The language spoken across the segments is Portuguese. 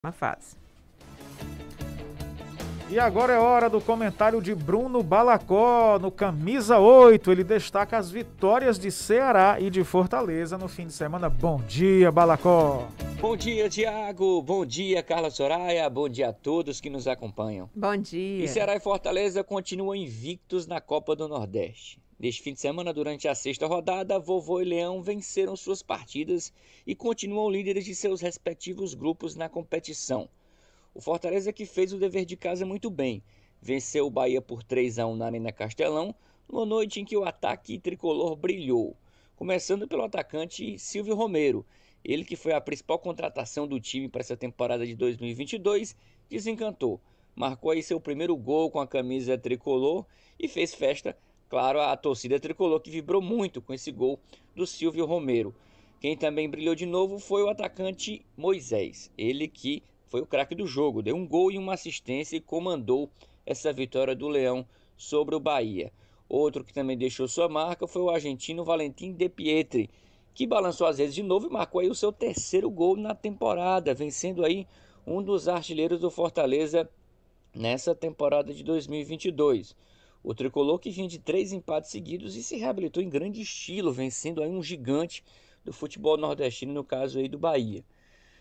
próxima fase. E agora é hora do comentário de Bruno Balacó no Camisa 8. Ele destaca as vitórias de Ceará e de Fortaleza no fim de semana. Bom dia, Balacó. Bom dia, Tiago. Bom dia, Carla Soraya. Bom dia a todos que nos acompanham. Bom dia. E Ceará e Fortaleza continuam invictos na Copa do Nordeste. Neste fim de semana, durante a sexta rodada, Vovô e Leão venceram suas partidas e continuam líderes de seus respectivos grupos na competição. O Fortaleza que fez o dever de casa muito bem, venceu o Bahia por 3 a 1 na Arena Castelão, numa noite em que o ataque tricolor brilhou, começando pelo atacante Silvio Romero, ele que foi a principal contratação do time para essa temporada de 2022, desencantou. Marcou aí seu primeiro gol com a camisa tricolor e fez festa claro, a torcida tricolor que vibrou muito com esse gol do Silvio Romero. Quem também brilhou de novo foi o atacante Moisés, ele que foi o craque do jogo, deu um gol e uma assistência e comandou essa vitória do Leão sobre o Bahia. Outro que também deixou sua marca foi o argentino Valentim De Pietri, que balançou as redes de novo e marcou aí o seu terceiro gol na temporada, vencendo aí um dos artilheiros do Fortaleza nessa temporada de 2022. O tricolor que vinha de três empates seguidos e se reabilitou em grande estilo, vencendo aí um gigante do futebol nordestino, no caso aí do Bahia.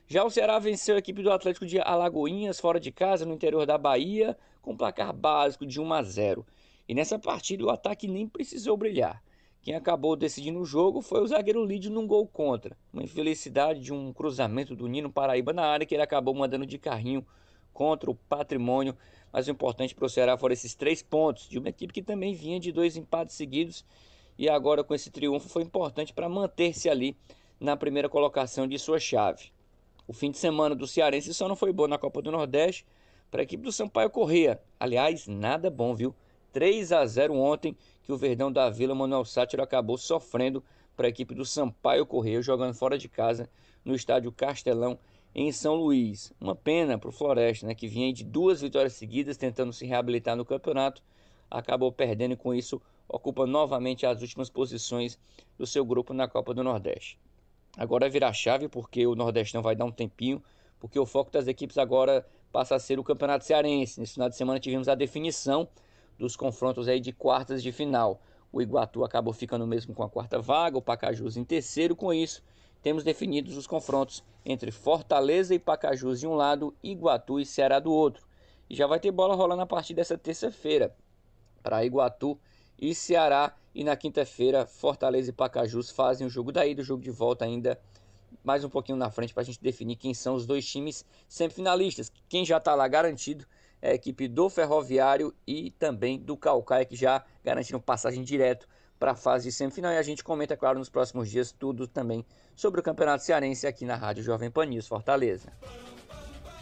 Já o Ceará venceu a equipe do Atlético de Alagoinhas fora de casa, no interior da Bahia, com placar básico de 1 a 0. E nessa partida o ataque nem precisou brilhar. Quem acabou decidindo o jogo foi o zagueiro Lídio num gol contra. Uma infelicidade de um cruzamento do Nino Paraíba na área que ele acabou mandando de carrinho contra o patrimônio. Mas o importante para o Ceará foram esses três pontos de uma equipe que também vinha de dois empates seguidos e agora com esse triunfo foi importante para manter-se ali na primeira colocação de sua chave. O fim de semana do Cearense só não foi bom na Copa do Nordeste para a equipe do Sampaio Correia. Aliás, nada bom, viu? 3 a 0 ontem que o Verdão da Vila Manuel Sátiro acabou sofrendo para a equipe do Sampaio Correia, jogando fora de casa no estádio Castelão em São Luís. Uma pena para o Floresta, né, que vinha de duas vitórias seguidas tentando se reabilitar no campeonato, acabou perdendo e com isso ocupa novamente as últimas posições do seu grupo na Copa do Nordeste. Agora virá chave porque o Nordestão vai dar um tempinho, porque o foco das equipes agora passa a ser o Campeonato Cearense. Nesse final de semana tivemos a definição dos confrontos aí de quartas de final. O Iguatu acabou ficando mesmo com a quarta vaga, o Pacajus em terceiro, com isso temos definidos os confrontos entre Fortaleza e Pacajus de um lado, Iguatu e Ceará do outro. E já vai ter bola rolando a partir dessa terça-feira para Iguatu e Ceará. E na quinta-feira, Fortaleza e Pacajus fazem o jogo daí do jogo de volta ainda mais um pouquinho na frente para a gente definir quem são os dois times semifinalistas. Quem já está lá garantido é a equipe do Ferroviário e também do Calcaia, que já garantiram passagem direto para a fase de semifinal. E a gente comenta, claro, nos próximos dias tudo também sobre o Campeonato Cearense aqui na Rádio Jovem Pan News Fortaleza.